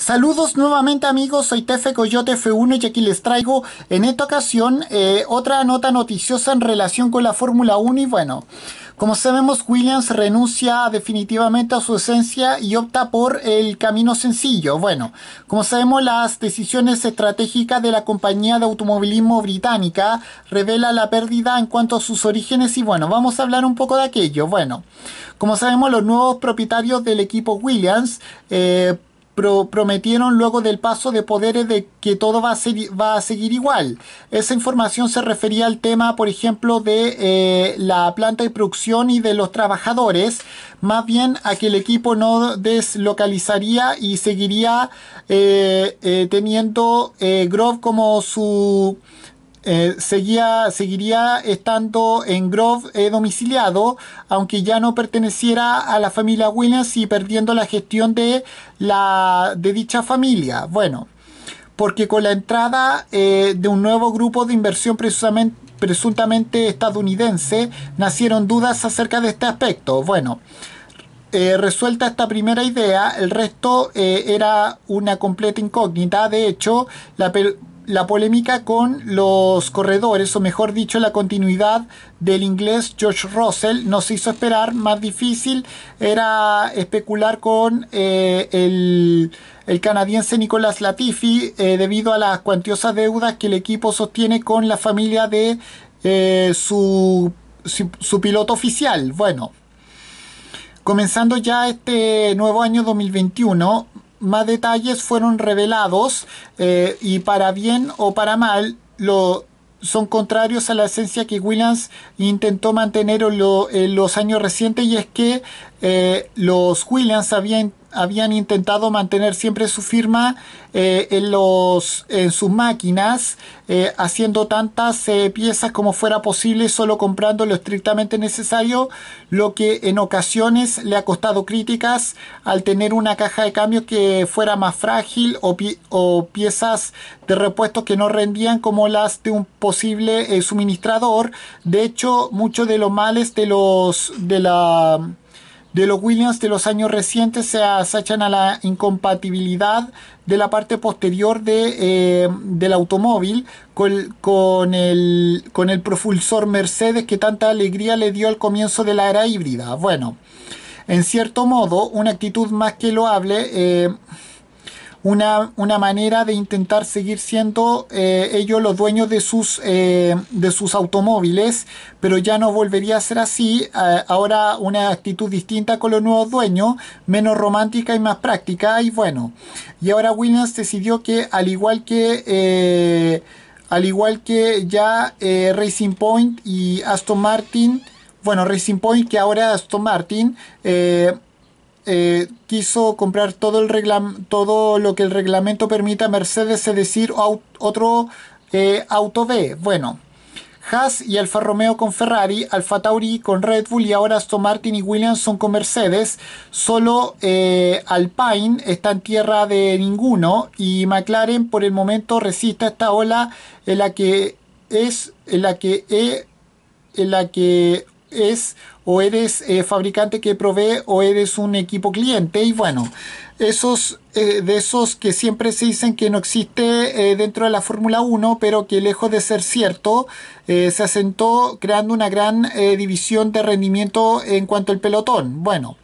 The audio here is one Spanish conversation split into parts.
Saludos nuevamente amigos, soy Tefe Coyote F1 y aquí les traigo en esta ocasión eh, otra nota noticiosa en relación con la Fórmula 1 y bueno, como sabemos Williams renuncia definitivamente a su esencia y opta por el camino sencillo. Bueno, como sabemos las decisiones estratégicas de la compañía de automovilismo británica revela la pérdida en cuanto a sus orígenes y bueno, vamos a hablar un poco de aquello. Bueno, como sabemos los nuevos propietarios del equipo Williams eh, prometieron luego del paso de poderes de que todo va a, seguir igual. Esa información se refería al tema, por ejemplo, de eh, la planta de producción y de los trabajadores, más bien a que el equipo no deslocalizaría y seguiría eh, eh, teniendo Grove como su eh, seguía, seguiría estando en Grove eh, domiciliado, aunque ya no perteneciera a la familia Williams y perdiendo la gestión de, la, de dicha familia. Bueno, porque con la entrada eh, de un nuevo grupo de inversión presuntamente, presuntamente estadounidense, nacieron dudas acerca de este aspecto. Bueno, resuelta esta primera idea, el resto era una completa incógnita. De hecho, la, la polémica con los corredores, o mejor dicho, la continuidad del inglés George Russell nos hizo esperar. Más difícil era especular con eh, el, canadiense Nicolas Latifi eh, debido a las cuantiosas deudas que el equipo sostiene con la familia de eh, su piloto oficial. Bueno, Comenzando ya este nuevo año 2021, más detalles fueron revelados eh, y para bien o para mal lo son contrarios a la esencia que Williams intentó mantener en los años recientes y es que eh, los Williams habían, intentado mantener siempre su firma eh, en, sus máquinas, eh, haciendo tantas piezas como fuera posible, solo comprando lo estrictamente necesario, lo que en ocasiones le ha costado críticas al tener una caja de cambio que fuera más frágil o, o piezas de repuestos que no rendían como las de un posible suministrador. De hecho, muchos de los males de los de la de los Williams de los años recientes se asachan a la incompatibilidad de la parte posterior de, eh, del automóvil con, con, el, con el propulsor Mercedes que tanta alegría le dio al comienzo de la era híbrida. Bueno, en cierto modo, una actitud más que loable. Eh, una, una manera de intentar seguir siendo eh, ellos los dueños de sus, eh, de sus automóviles, pero ya no volvería a ser así. Eh, ahora una actitud distinta con los nuevos dueños, menos romántica y más práctica, y bueno. Y ahora Williams decidió que al igual que... al igual que ya Racing Point y Aston Martin, bueno, Racing Point, que ahora Aston Martin, eh, quiso comprar todo, el todo lo que el reglamento permita a Mercedes, es decir, otro eh, auto B. Bueno, Haas y Alfa Romeo con Ferrari, Alfa Tauri con Red Bull y ahora Aston Martin y Williams son con Mercedes. Solo eh, Alpine está en tierra de ninguno y McLaren por el momento resiste a esta ola en la que es en la que, eh, en la que es o eres eh, fabricante que provee o eres un equipo cliente y bueno esos eh, de esos que siempre se dicen que no existe eh, dentro de la Fórmula 1 pero que lejos de ser cierto se asentó creando una gran división de rendimiento en cuanto al pelotón bueno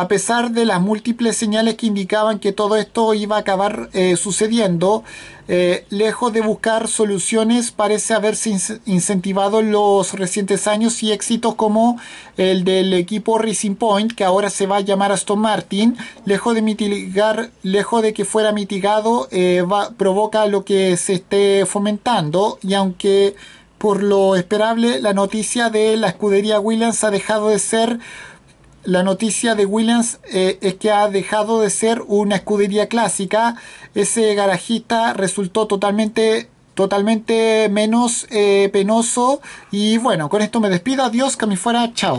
a pesar de las múltiples señales que indicaban que todo esto iba a acabar eh, sucediendo, eh, lejos de buscar soluciones, parece haberse incentivado en los recientes años y éxitos como el del equipo Racing Point, que ahora se va a llamar Aston Martin, lejos de mitigar, lejos de que fuera mitigado, eh, provoca lo que se esté fomentando y aunque por lo esperable, la noticia de la escudería Williams ha dejado de ser la noticia de Williams eh, es que ha dejado de ser una escudería clásica. Ese garajista resultó totalmente totalmente menos eh, penoso y bueno, con esto me despido, adiós, que me fuera, chao.